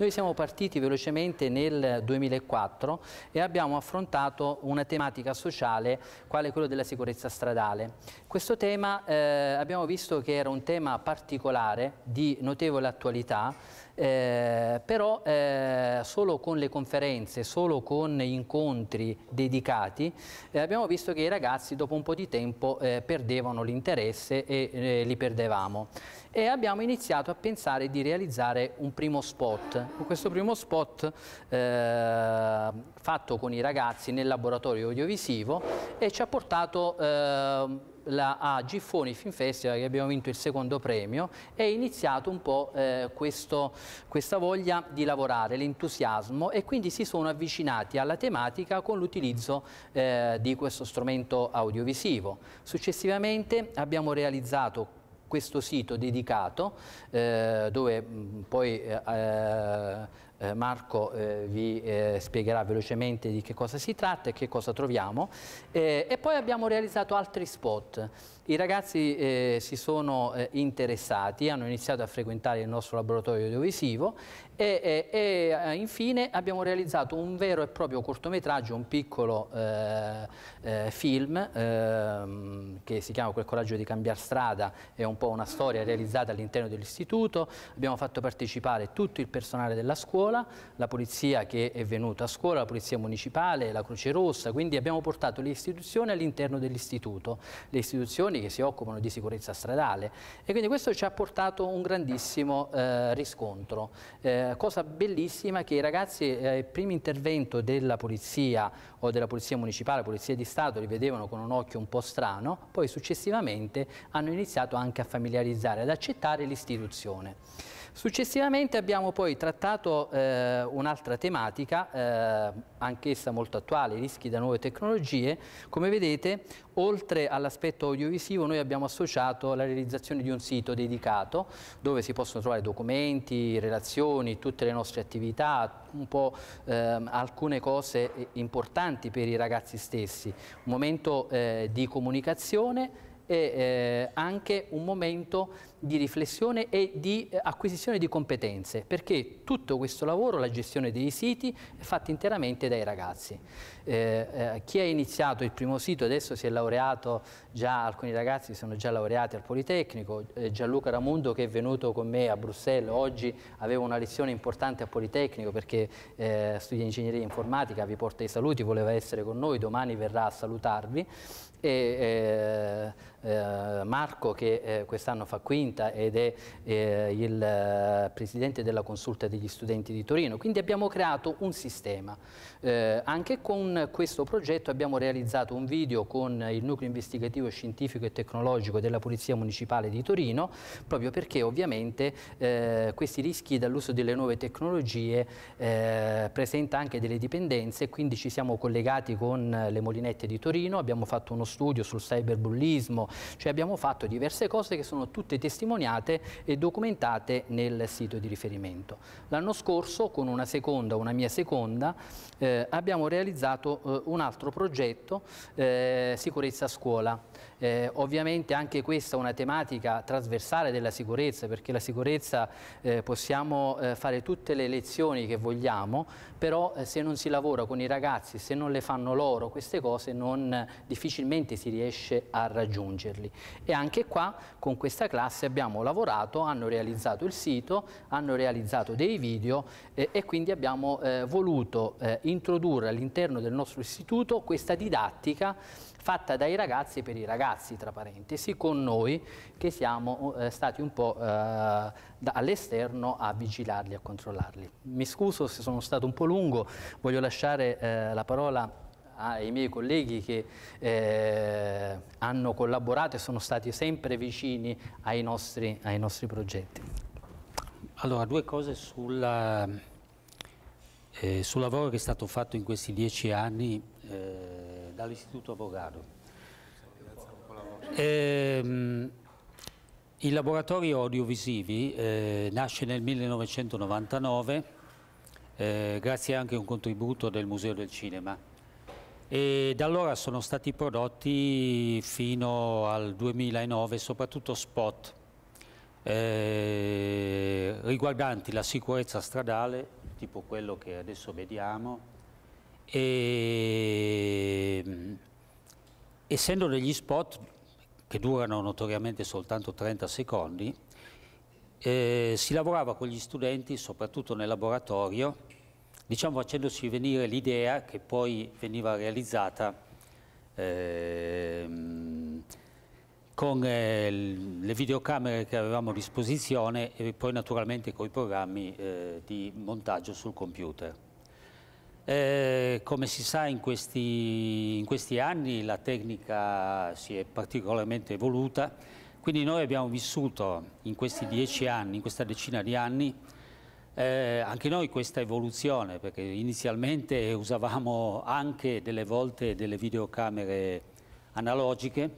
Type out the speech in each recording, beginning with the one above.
Noi siamo partiti velocemente nel 2004 e abbiamo affrontato una tematica sociale quale quella della sicurezza stradale. Questo tema eh, abbiamo visto che era un tema particolare di notevole attualità eh, però eh, solo con le conferenze, solo con incontri dedicati eh, abbiamo visto che i ragazzi dopo un po' di tempo eh, perdevano l'interesse e eh, li perdevamo e abbiamo iniziato a pensare di realizzare un primo spot. Questo primo spot eh, fatto con i ragazzi nel laboratorio audiovisivo e ci ha portato eh, la, a Giffoni Film Festival che abbiamo vinto il secondo premio e è iniziato un po' eh, questo, questa voglia di lavorare, l'entusiasmo e quindi si sono avvicinati alla tematica con l'utilizzo eh, di questo strumento audiovisivo. Successivamente abbiamo realizzato questo sito dedicato eh, dove mh, mm, poi eh, eh eh, Marco eh, vi eh, spiegherà velocemente di che cosa si tratta e che cosa troviamo eh, e poi abbiamo realizzato altri spot i ragazzi eh, si sono eh, interessati hanno iniziato a frequentare il nostro laboratorio audiovisivo e, e, e infine abbiamo realizzato un vero e proprio cortometraggio un piccolo film ehm, che si chiama Quel coraggio di cambiare strada è un po' una storia realizzata all'interno dell'istituto abbiamo fatto partecipare tutto il personale della scuola scuola, la polizia che è venuta a scuola, la polizia municipale, la Croce Rossa, quindi abbiamo portato le istituzioni all'interno dell'istituto, le istituzioni che si occupano di sicurezza stradale e quindi questo ci ha portato un grandissimo eh, riscontro. Eh, cosa bellissima che i ragazzi, eh, il primo intervento della polizia o della polizia municipale, polizia di Stato, li vedevano con un occhio un po' strano, poi successivamente hanno iniziato anche a familiarizzare, ad accettare l'istituzione. Successivamente abbiamo poi trattato eh, un'altra tematica, eh, anch'essa molto attuale, i rischi da nuove tecnologie. Come vedete, oltre all'aspetto audiovisivo, noi abbiamo associato la realizzazione di un sito dedicato dove si possono trovare documenti, relazioni, tutte le nostre attività, un po' eh, alcune cose eh, importanti per i ragazzi stessi. Un momento eh, di comunicazione e eh, anche un momento di riflessione e di eh, acquisizione di competenze, perché tutto questo lavoro, la gestione dei siti, è fatto interamente dai ragazzi. Eh, eh, chi ha iniziato il primo sito adesso si è laureato già, alcuni ragazzi sono già laureati al Politecnico, eh, Gianluca Ramundo che è venuto con me a Bruxelles oggi aveva una lezione importante al Politecnico perché eh, studia ingegneria informatica, vi porta i saluti, voleva essere con noi, domani verrà a salutarvi e eh, eh, Marco che eh, quest'anno fa quinta ed è eh, il presidente della consulta degli studenti di Torino quindi abbiamo creato un sistema anche con questo progetto abbiamo realizzato un video con il nucleo investigativo scientifico e tecnologico della Polizia Municipale di Torino, proprio perché ovviamente eh, questi rischi dall'uso delle nuove tecnologie eh, presenta anche delle dipendenze, quindi ci siamo collegati con le Molinette di Torino, abbiamo fatto uno studio sul cyberbullismo, cioè abbiamo fatto diverse cose che sono tutte testimoniate e documentate nel sito di riferimento. L'anno scorso con una seconda, una mia seconda, eh, abbiamo realizzato eh, un altro progetto, eh, Sicurezza Scuola. Eh, ovviamente anche questa è una tematica trasversale della sicurezza, perché la sicurezza eh, possiamo eh, fare tutte le lezioni che vogliamo, però eh, se non si lavora con i ragazzi, se non le fanno loro queste cose, non, difficilmente si riesce a raggiungerli. E anche qua con questa classe abbiamo lavorato, hanno realizzato il sito, hanno realizzato dei video eh, e quindi abbiamo eh, voluto introdurre all'interno del nostro istituto questa didattica fatta dai ragazzi per i ragazzi, tra parentesi, con noi che siamo eh, stati un po' eh, all'esterno a vigilarli, a controllarli. Mi scuso se sono stato un po' lungo, voglio lasciare eh, la parola ai miei colleghi che eh, hanno collaborato e sono stati sempre vicini ai nostri, ai nostri progetti. Allora, due cose sulla, eh, sul lavoro che è stato fatto in questi dieci anni eh, dall'Istituto Avogado. Eh, il laboratorio audiovisivi eh, nasce nel 1999 eh, grazie anche a un contributo del Museo del Cinema e da allora sono stati prodotti fino al 2009 soprattutto spot eh, riguardanti la sicurezza stradale tipo quello che adesso vediamo e, ehm, essendo degli spot che durano notoriamente soltanto 30 secondi, eh, si lavorava con gli studenti, soprattutto nel laboratorio, diciamo facendoci venire l'idea che poi veniva realizzata ehm, eh, con le videocamere che avevamo a disposizione e poi naturalmente con i programmi eh, di montaggio sul computer. Eh, come si sa in questi, in questi anni la tecnica si è particolarmente evoluta, quindi noi abbiamo vissuto in questi dieci anni, in questa decina di anni, eh, anche noi questa evoluzione, perché inizialmente usavamo anche delle volte delle videocamere analogiche,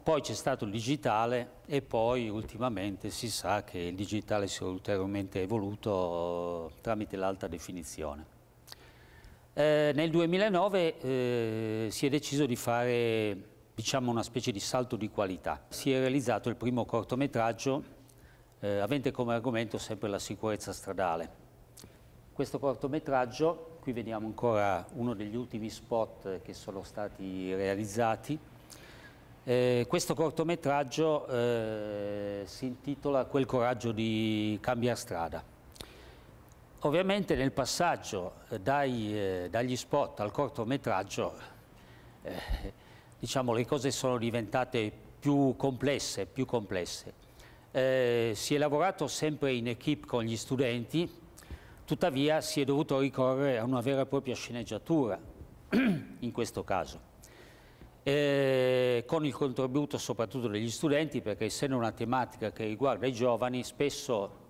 poi c'è stato il digitale e poi ultimamente si sa che il digitale si è ulteriormente evoluto tramite l'alta definizione. Eh, nel 2009 eh, si è deciso di fare diciamo, una specie di salto di qualità. Si è realizzato il primo cortometraggio eh, avente come argomento sempre la sicurezza stradale. Questo cortometraggio, qui vediamo ancora uno degli ultimi spot che sono stati realizzati, eh, questo cortometraggio eh, si intitola Quel coraggio di cambiare strada. Ovviamente nel passaggio eh, dai, eh, dagli spot al cortometraggio eh, diciamo, le cose sono diventate più complesse, più complesse. Eh, si è lavorato sempre in equip con gli studenti, tuttavia si è dovuto ricorrere a una vera e propria sceneggiatura in questo caso, eh, con il contributo soprattutto degli studenti perché essendo una tematica che riguarda i giovani spesso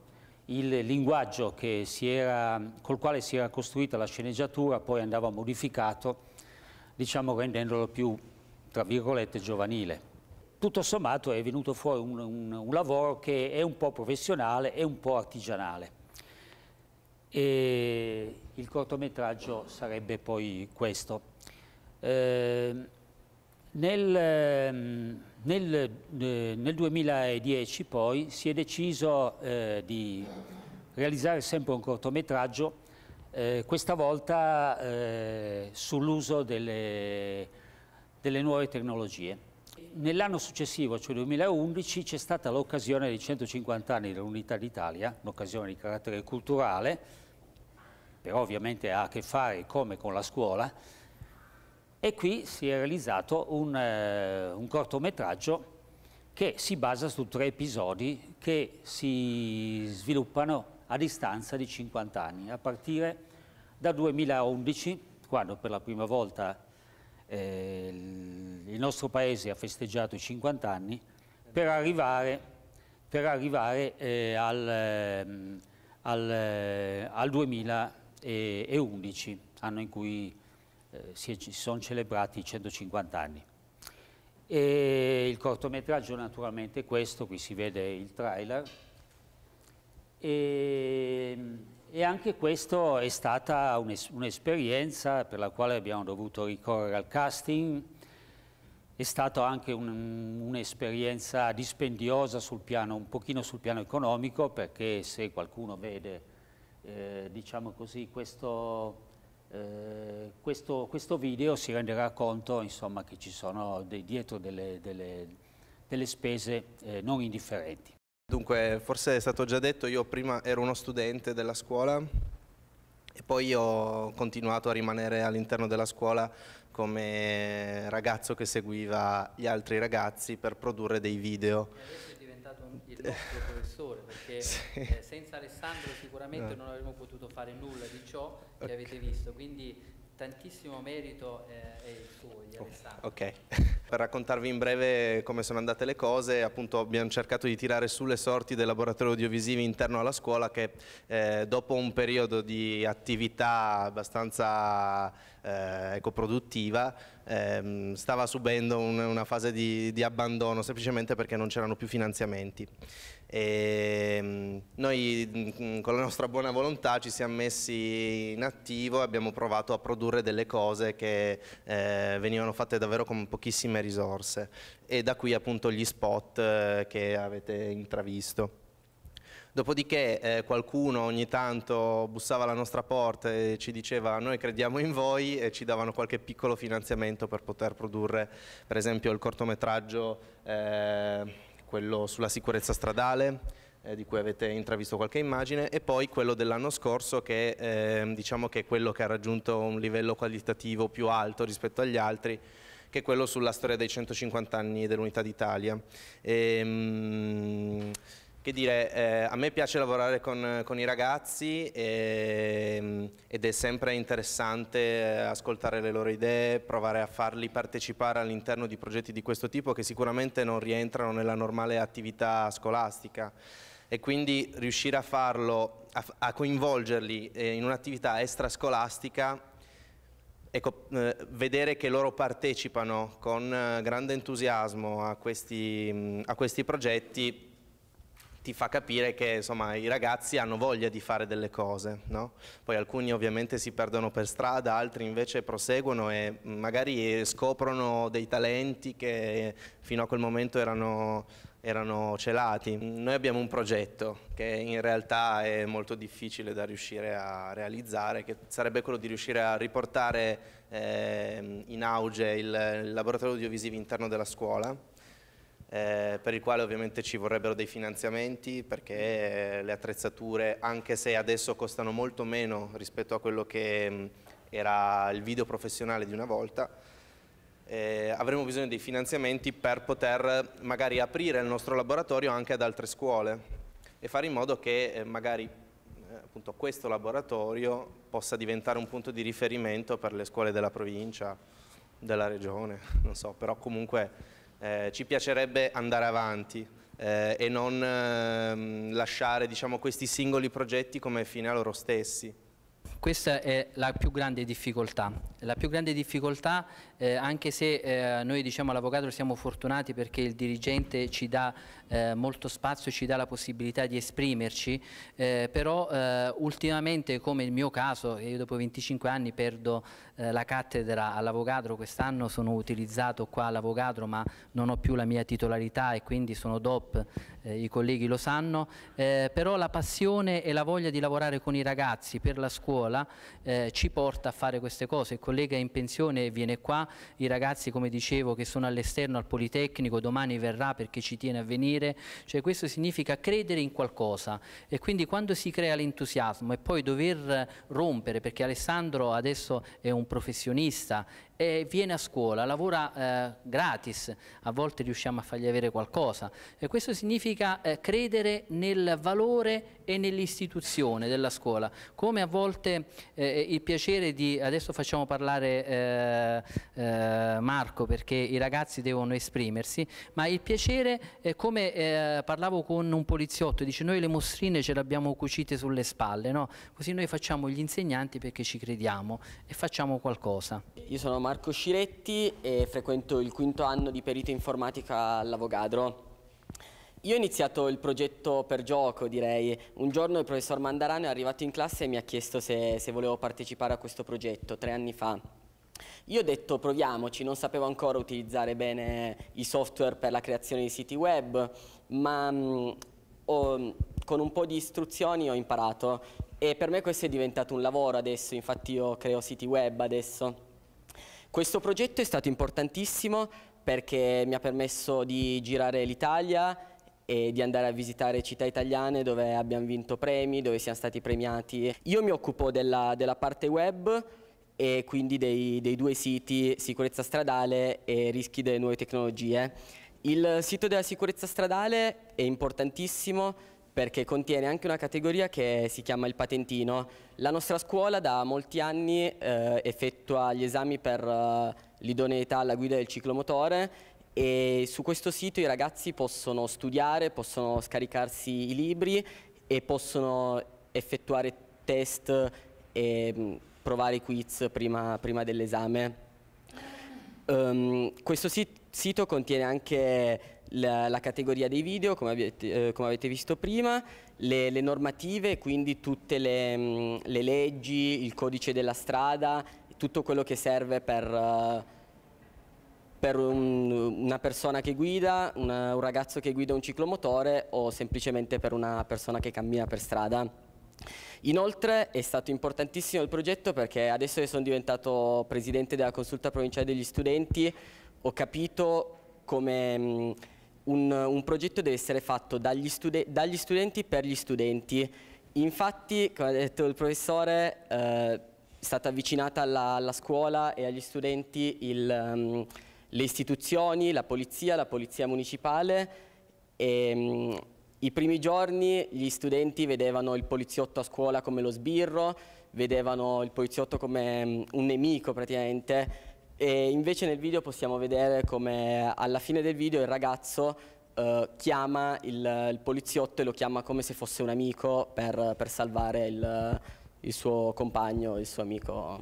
il linguaggio era, col quale si era costruita la sceneggiatura poi andava modificato, diciamo rendendolo più, tra virgolette, giovanile. Tutto sommato è venuto fuori un, un, un lavoro che è un po' professionale e un po' artigianale. E il cortometraggio sarebbe poi questo. Eh, nel, ehm, nel, eh, nel 2010 poi si è deciso eh, di realizzare sempre un cortometraggio, eh, questa volta eh, sull'uso delle, delle nuove tecnologie. Nell'anno successivo, cioè 2011, c'è stata l'occasione dei 150 anni dell'Unità d'Italia, un'occasione di carattere culturale, però ovviamente ha a che fare come con la scuola, e qui si è realizzato un, eh, un cortometraggio che si basa su tre episodi che si sviluppano a distanza di 50 anni, a partire dal 2011, quando per la prima volta eh, il nostro paese ha festeggiato i 50 anni, per arrivare, per arrivare eh, al, ehm, al, eh, al 2011, anno in cui eh, si, è, si, sono celebrati i 150 anni. E il cortometraggio naturalmente è questo, qui si vede il trailer, e, ehm, e anche questo è stata un'esperienza per la quale abbiamo dovuto ricorrere al casting, è stata anche un'esperienza un dispendiosa sul piano, un pochino sul piano economico, perché se qualcuno vede, eh, diciamo così, questo eh, questo, questo, video si renderà conto insomma, che ci sono dei, dietro delle, delle, delle spese eh, non indifferenti. Dunque, forse è stato già detto, io prima ero uno studente della scuola e poi ho continuato a rimanere all'interno della scuola come ragazzo che seguiva gli altri ragazzi per produrre dei video il nostro professore, perché sì. eh, senza Alessandro sicuramente no. Eh. non avremmo potuto fare nulla di ciò okay. che avete visto, quindi tantissimo merito eh, è il suo, di Alessandro. Ok, per raccontarvi in breve come sono andate le cose, appunto abbiamo cercato di tirare sulle sorti del laboratorio audiovisivo interno alla scuola che eh, dopo un periodo di attività abbastanza eh, ecoproduttiva ehm, stava subendo un, una fase di, di abbandono semplicemente perché non c'erano più finanziamenti. E ehm, noi mm, con la nostra buona volontà ci siamo messi in attivo e abbiamo provato a produrre delle cose che eh, venivano fatte davvero con pochissime risorse e da qui appunto gli spot eh, che avete intravisto. Dopodiché eh, qualcuno ogni tanto bussava alla nostra porta e ci diceva noi crediamo in voi e ci davano qualche piccolo finanziamento per poter produrre per esempio il cortometraggio eh, quello sulla sicurezza stradale, eh, di cui avete intravisto qualche immagine, e poi quello dell'anno scorso che eh, diciamo che è quello che ha raggiunto un livello qualitativo più alto rispetto agli altri, che è quello sulla storia dei 150 anni dell'Unità d'Italia. Ehm, che dire, eh, a me piace lavorare con, con i ragazzi e, ehm, ed è sempre interessante eh, ascoltare le loro idee, provare a farli partecipare all'interno di progetti di questo tipo che sicuramente non rientrano nella normale attività scolastica e quindi riuscire a farlo, a, a coinvolgerli eh, in un'attività extrascolastica Ecco, eh, vedere che loro partecipano con grande entusiasmo a questi, mm, a questi progetti ti fa capire che insomma, i ragazzi hanno voglia di fare delle cose. No? Poi alcuni ovviamente si perdono per strada, altri invece proseguono e magari scoprono dei talenti che fino a quel momento erano, erano celati. Noi abbiamo un progetto che in realtà è molto difficile da riuscire a realizzare, che sarebbe quello di riuscire a riportare eh, in auge il, il laboratorio audiovisivo interno della scuola eh, per il quale ovviamente ci vorrebbero dei finanziamenti perché eh, le attrezzature, anche se adesso costano molto meno rispetto a quello che mh, mm, era il video professionale di una volta, eh, avremo bisogno dei finanziamenti per poter magari aprire il nostro laboratorio anche ad altre scuole e fare in modo che eh, magari eh, appunto questo laboratorio possa diventare un punto di riferimento per le scuole della provincia, della regione, non so, però comunque eh, ci piacerebbe andare avanti eh, e non ehm, lasciare diciamo, questi singoli progetti come fine a loro stessi. Questa è la più grande difficoltà, la più grande difficoltà, eh, anche se eh, noi diciamo all'avvocato siamo fortunati perché il dirigente ci dà eh, molto spazio, e ci dà la possibilità di esprimerci, eh, però eh, ultimamente come il mio caso, io dopo 25 anni perdo eh, la cattedra all'avvocato, quest'anno sono utilizzato qua all'avvocato ma non ho più la mia titolarità e quindi sono DOP, i colleghi lo sanno, però la passione e la voglia di lavorare con i ragazzi per la scuola ci porta a fare queste cose collega è in pensione e viene qua, i ragazzi come dicevo che sono all'esterno al Politecnico domani verrà perché ci tiene a venire, cioè questo significa credere in qualcosa e quindi quando si crea l'entusiasmo e poi dover rompere perché Alessandro adesso è un professionista e viene a scuola, lavora eh, gratis, a volte riusciamo a fargli avere qualcosa. E questo significa eh, credere nel valore e nell'istituzione della scuola, come a volte eh, eh il piacere di, adesso facciamo parlare eh, eh, Marco perché i ragazzi devono esprimersi, ma il piacere, è come parlavo con un poliziotto, dice noi le mostrine ce le abbiamo cucite sulle spalle, no? così noi facciamo gli insegnanti perché ci crediamo e facciamo qualcosa. Io sono Marco Sciretti e frequento il quinto anno di perito informatica all'Avogadro. Io ho iniziato il progetto per gioco, direi. Un giorno il professor Mandarano è arrivato in classe e mi ha chiesto se, se volevo partecipare a questo progetto, tre anni fa. Io ho detto proviamoci, non sapevo ancora utilizzare bene i software per la creazione di siti web, ma mh, mm, ho, con un po' di istruzioni ho imparato e per me questo è diventato un lavoro adesso, infatti io creo siti web adesso. Questo progetto è stato importantissimo perché mi ha permesso di girare l'Italia e di andare a visitare città italiane dove abbiamo vinto premi, dove siamo stati premiati. Io mi occupo della, della parte web e quindi dei, dei due siti sicurezza stradale e rischi delle nuove tecnologie. Il sito della sicurezza stradale è importantissimo perché contiene anche una categoria che si chiama il patentino. La nostra scuola da molti anni eh, effettua gli esami per eh, l'idoneità alla guida del ciclomotore e su questo sito i ragazzi possono studiare, possono scaricarsi i libri e possono effettuare test e mm, provare i quiz prima, prima dell'esame. Um, questo sit sito contiene anche la, la categoria dei video, come avete, eh, come avete visto prima, le, le, normative, quindi tutte le, mm, le, leggi, il codice della strada, tutto quello che serve per... Eh, per un, una persona che guida, una, un ragazzo che guida un ciclomotore o semplicemente per una persona che cammina per strada. Inoltre è stato importantissimo il progetto perché adesso che sono diventato presidente della consulta provinciale degli studenti ho capito come... Mh, mm, un, un progetto deve essere fatto dagli, studen dagli, studenti per gli studenti. Infatti, come ha detto il professore, eh, è stata avvicinata alla, alla, scuola e agli studenti il, um, le istituzioni, la polizia, la polizia municipale e, um, i primi giorni gli studenti vedevano il poliziotto a scuola come lo sbirro, vedevano il poliziotto come um, un nemico praticamente e invece nel video possiamo vedere come alla fine del video il ragazzo eh, chiama il, il, poliziotto e lo chiama come se fosse un amico per, per salvare il, il, suo compagno, il suo amico.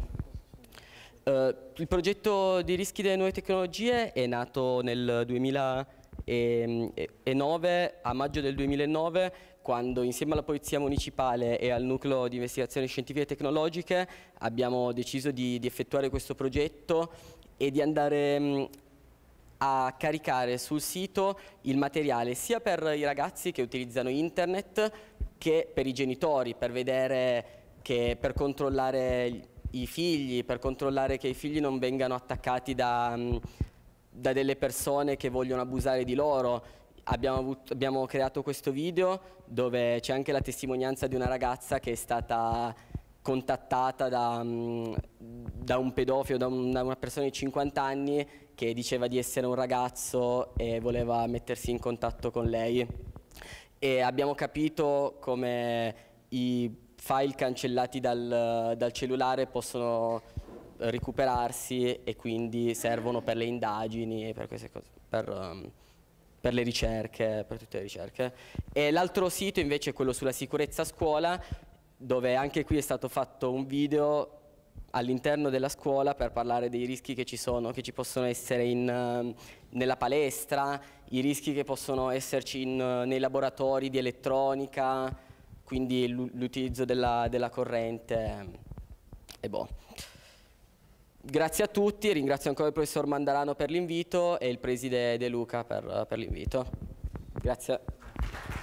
Eh, il progetto di rischi delle nuove tecnologie è nato nel 2009, a maggio del 2009 quando insieme alla Polizia Municipale e al Nucleo di Investigazioni Scientifiche e Tecnologiche abbiamo deciso di, di effettuare questo progetto e di andare mm, a caricare sul sito il materiale sia per i ragazzi che utilizzano internet che per i genitori per vedere che per controllare i figli, per controllare che i figli non vengano attaccati da, mm, da delle persone che vogliono abusare di loro Abbiamo, avuto, abbiamo, creato questo video dove c'è anche la testimonianza di una ragazza che è stata contattata da, mm, da un pedofilo, da, un, da, una persona di 50 anni che diceva di essere un ragazzo e voleva mettersi in contatto con lei. E abbiamo capito come i file cancellati dal, dal cellulare possono recuperarsi e quindi servono per le indagini e per queste cose. Per, um, per le ricerche, per tutte le ricerche. E l'altro sito invece è quello sulla sicurezza scuola, dove anche qui è stato fatto un video all'interno della scuola per parlare dei rischi che ci sono, che ci possono essere in, eh, nella palestra, i rischi che possono esserci in, eh, nei laboratori di elettronica, quindi l'utilizzo della, della, corrente ehm, e boh grazie a tutti, ringrazio ancora il professor Mandarano per l'invito e il preside De Luca per, per l'invito. Grazie.